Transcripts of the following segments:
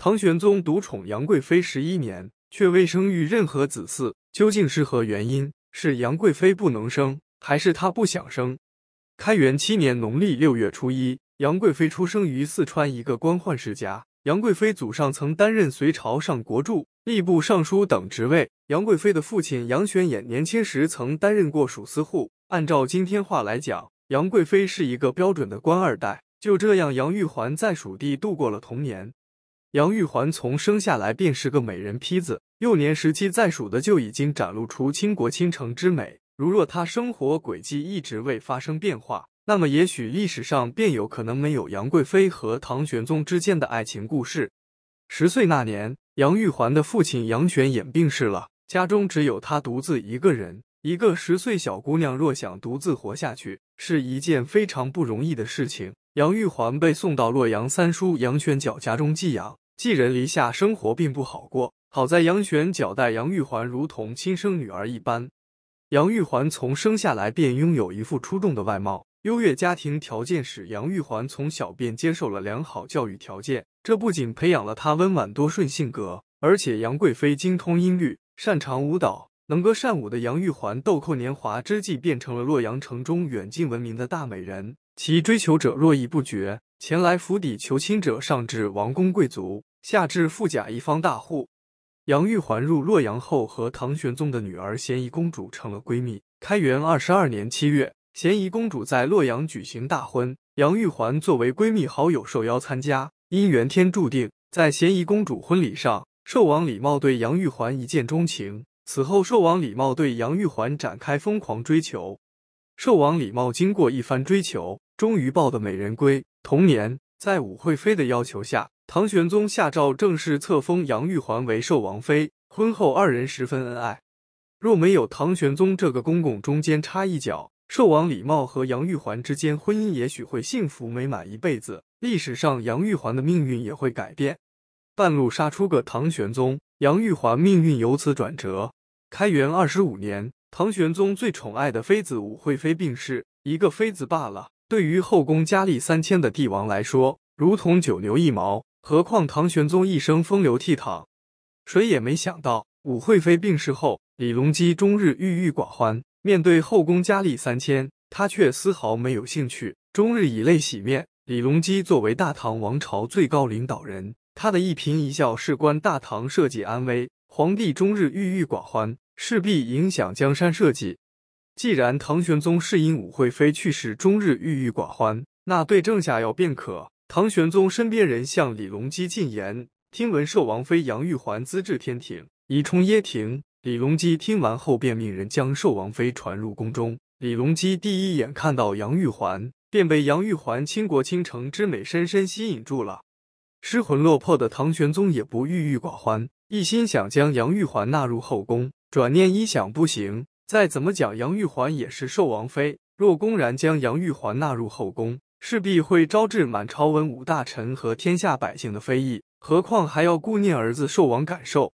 唐玄宗独宠杨贵妃十一年，却未生育任何子嗣，究竟是何原因？是杨贵妃不能生，还是她不想生？开元七年农历六月初一，杨贵妃出生于四川一个官宦世家。杨贵妃祖上曾担任隋朝上国柱、吏部尚书等职位。杨贵妃的父亲杨玄琰年轻时曾担任过蜀司户。按照今天话来讲，杨贵妃是一个标准的官二代。就这样，杨玉环在蜀地度过了童年。杨玉环从生下来便是个美人坯子，幼年时期在蜀的就已经展露出倾国倾城之美。如若她生活轨迹一直未发生变化，那么也许历史上便有可能没有杨贵妃和唐玄宗之间的爱情故事。十岁那年，杨玉环的父亲杨玄琰病逝了，家中只有她独自一个人。一个十岁小姑娘若想独自活下去，是一件非常不容易的事情。杨玉环被送到洛阳三叔杨玄角家中寄养。寄人篱下，生活并不好过。好在杨玄皎待杨玉环如同亲生女儿一般。杨玉环从生下来便拥有一副出众的外貌，优越家庭条件使杨玉环从小便接受了良好教育条件，这不仅培养了她温婉多顺性格，而且杨贵妃精通音律，擅长舞蹈，能歌善舞的杨玉环豆蔻年华之际，变成了洛阳城中远近闻名的大美人，其追求者络绎不绝，前来府邸求亲者，上至王公贵族。下至富甲一方大户，杨玉环入洛阳后，和唐玄宗的女儿咸宜公主成了闺蜜。开元二十二年七月，咸宜公主在洛阳举行大婚，杨玉环作为闺蜜好友受邀参加。姻缘天注定，在咸宜公主婚礼上，寿王李瑁对杨玉环一见钟情。此后，寿王李瑁对杨玉环展开疯狂追求。寿王李瑁经过一番追求，终于抱得美人归。同年。在武惠妃的要求下，唐玄宗下诏正式册封杨玉环为寿王妃。婚后二人十分恩爱。若没有唐玄宗这个公公中间插一脚，寿王李瑁和杨玉环之间婚姻也许会幸福美满一辈子。历史上杨玉环的命运也会改变。半路杀出个唐玄宗，杨玉环命运由此转折。开元二十五年，唐玄宗最宠爱的妃子武惠妃病逝，一个妃子罢了。对于后宫佳丽三千的帝王来说，如同九牛一毛。何况唐玄宗一生风流倜傥，谁也没想到武惠妃病逝后，李隆基终日郁郁寡欢。面对后宫佳丽三千，他却丝毫没有兴趣，终日以泪洗面。李隆基作为大唐王朝最高领导人，他的一颦一笑事关大唐社稷安危。皇帝终日郁郁寡欢，势必影响江山社稷。既然唐玄宗是因武惠妃去世终日郁郁寡欢，那对症下药便可。唐玄宗身边人向李隆基进言，听闻寿王妃杨玉环资质天庭，宜充掖庭。李隆基听完后便命人将寿王妃传入宫中。李隆基第一眼看到杨玉环，便被杨玉环倾国倾城之美深深吸引住了。失魂落魄的唐玄宗也不郁郁寡欢，一心想将杨玉环纳入后宫。转念一想，不行。再怎么讲，杨玉环也是寿王妃。若公然将杨玉环纳入后宫，势必会招致满朝文武大臣和天下百姓的非议。何况还要顾念儿子寿王感受。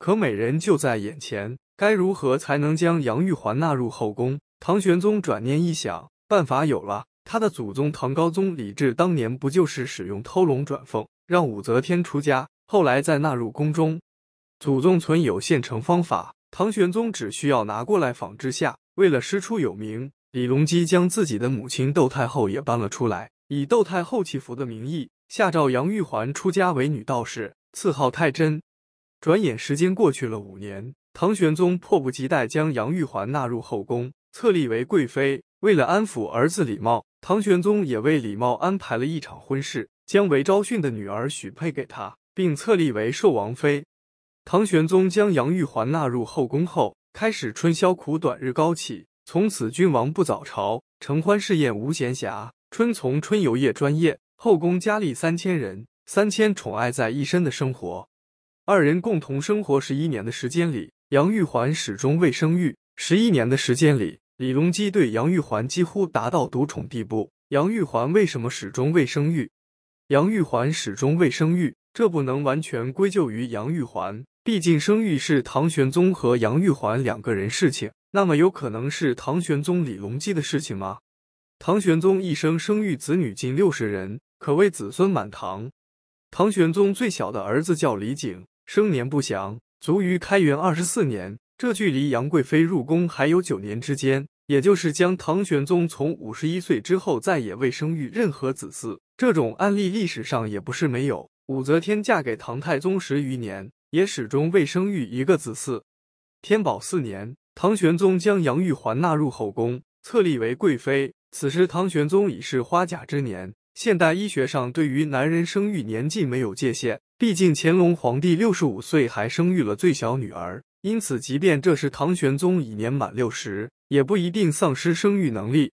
可美人就在眼前，该如何才能将杨玉环纳入后宫？唐玄宗转念一想，办法有了。他的祖宗唐高宗李治当年不就是使用偷龙转凤，让武则天出家，后来再纳入宫中？祖宗存有现成方法。唐玄宗只需要拿过来仿制下。为了师出有名，李隆基将自己的母亲窦太后也搬了出来，以窦太后祈福的名义下诏杨玉环出家为女道士，赐号太真。转眼时间过去了五年，唐玄宗迫不及待将杨玉环纳入后宫，册立为贵妃。为了安抚儿子李瑁，唐玄宗也为李瑁安排了一场婚事，将韦昭训的女儿许配给他，并册立为寿王妃。唐玄宗将杨玉环纳入后宫后，开始春宵苦短日高起，从此君王不早朝，承欢侍宴无闲暇，春从春游夜专夜，后宫佳丽三千人，三千宠爱在一身的生活。二人共同生活十一年的时间里，杨玉环始终未生育。十一年的时间里，李隆基对杨玉环几乎达到独宠地步。杨玉环为什么始终未生育？杨玉环始终未生育。这不能完全归咎于杨玉环，毕竟生育是唐玄宗和杨玉环两个人事情。那么，有可能是唐玄宗李隆基的事情吗？唐玄宗一生生育子女近六十人，可谓子孙满堂。唐玄宗最小的儿子叫李景，生年不详，卒于开元二十四年。这距离杨贵妃入宫还有九年之间，也就是将唐玄宗从五十一岁之后再也未生育任何子嗣。这种案例历史上也不是没有。武则天嫁给唐太宗十余年，也始终未生育一个子嗣。天宝四年，唐玄宗将杨玉环纳入后宫，册立为贵妃。此时唐玄宗已是花甲之年。现代医学上对于男人生育年纪没有界限，毕竟乾隆皇帝六十五岁还生育了最小女儿。因此，即便这时唐玄宗已年满六十，也不一定丧失生育能力。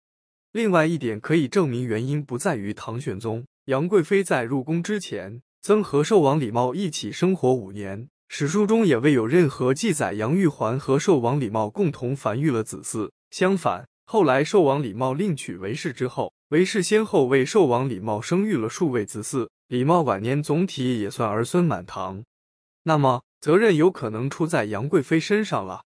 另外一点可以证明，原因不在于唐玄宗。杨贵妃在入宫之前。曾和寿王李茂一起生活五年，史书中也未有任何记载杨玉环和寿王李茂共同繁育了子嗣。相反，后来寿王李茂另娶韦氏之后，韦氏先后为寿王李茂生育了数位子嗣，李茂晚年总体也算儿孙满堂。那么，责任有可能出在杨贵妃身上了。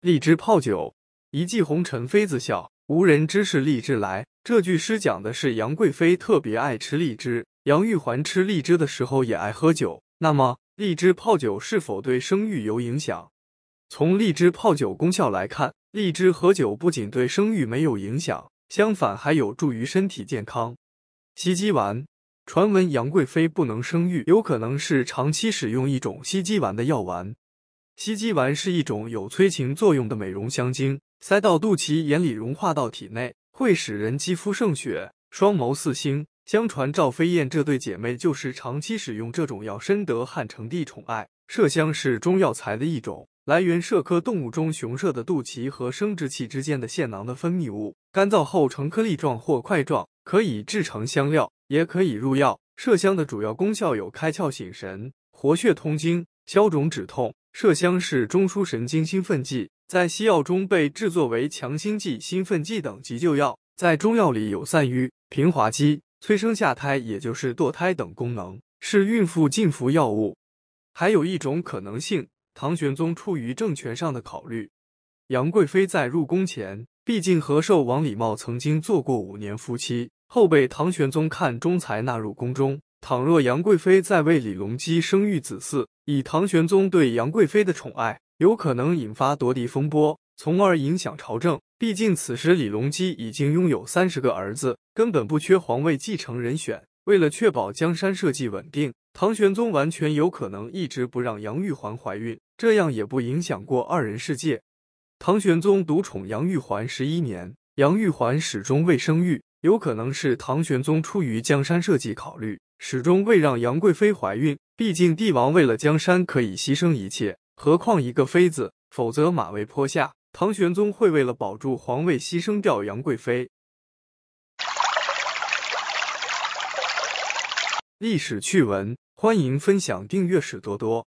荔枝泡酒，一骑红尘妃子笑，无人知是荔枝来。这句诗讲的是杨贵妃特别爱吃荔枝。杨玉环吃荔枝的时候也爱喝酒，那么荔枝泡酒是否对生育有影响？从荔枝泡酒功效来看，荔枝和酒不仅对生育没有影响，相反还有助于身体健康。西肌丸传闻杨贵妃不能生育，有可能是长期使用一种西肌丸的药丸。西肌丸是一种有催情作用的美容香精，塞到肚脐眼里融化到体内，会使人肌肤胜雪，双眸似星。相传赵飞燕这对姐妹就是长期使用这种药，深得汉成帝宠爱。麝香是中药材的一种，来源麝科动物中雄麝的肚脐和生殖器之间的腺囊的分泌物，干燥后呈颗粒状或块状，可以制成香料，也可以入药。麝香的主要功效有开窍醒神、活血通经、消肿止痛。麝香是中枢神经兴奋剂，在西药中被制作为强心剂、兴奋剂等急救药，在中药里有散瘀、平滑肌。催生下胎，也就是堕胎等功能，是孕妇禁服药物。还有一种可能性，唐玄宗出于政权上的考虑，杨贵妃在入宫前，毕竟和寿王李瑁曾经做过五年夫妻，后被唐玄宗看中才纳入宫中。倘若杨贵妃再为李隆基生育子嗣，以唐玄宗对杨贵妃的宠爱，有可能引发夺嫡风波，从而影响朝政。毕竟此时李隆基已经拥有三十个儿子。根本不缺皇位继承人选，为了确保江山社稷稳定，唐玄宗完全有可能一直不让杨玉环怀孕，这样也不影响过二人世界。唐玄宗独宠杨玉环十一年，杨玉环始终未生育，有可能是唐玄宗出于江山社稷考虑，始终未让杨贵妃怀孕。毕竟帝王为了江山可以牺牲一切，何况一个妃子？否则马未坡下，唐玄宗会为了保住皇位牺牲掉杨贵妃。历史趣闻，欢迎分享，订阅，史多多。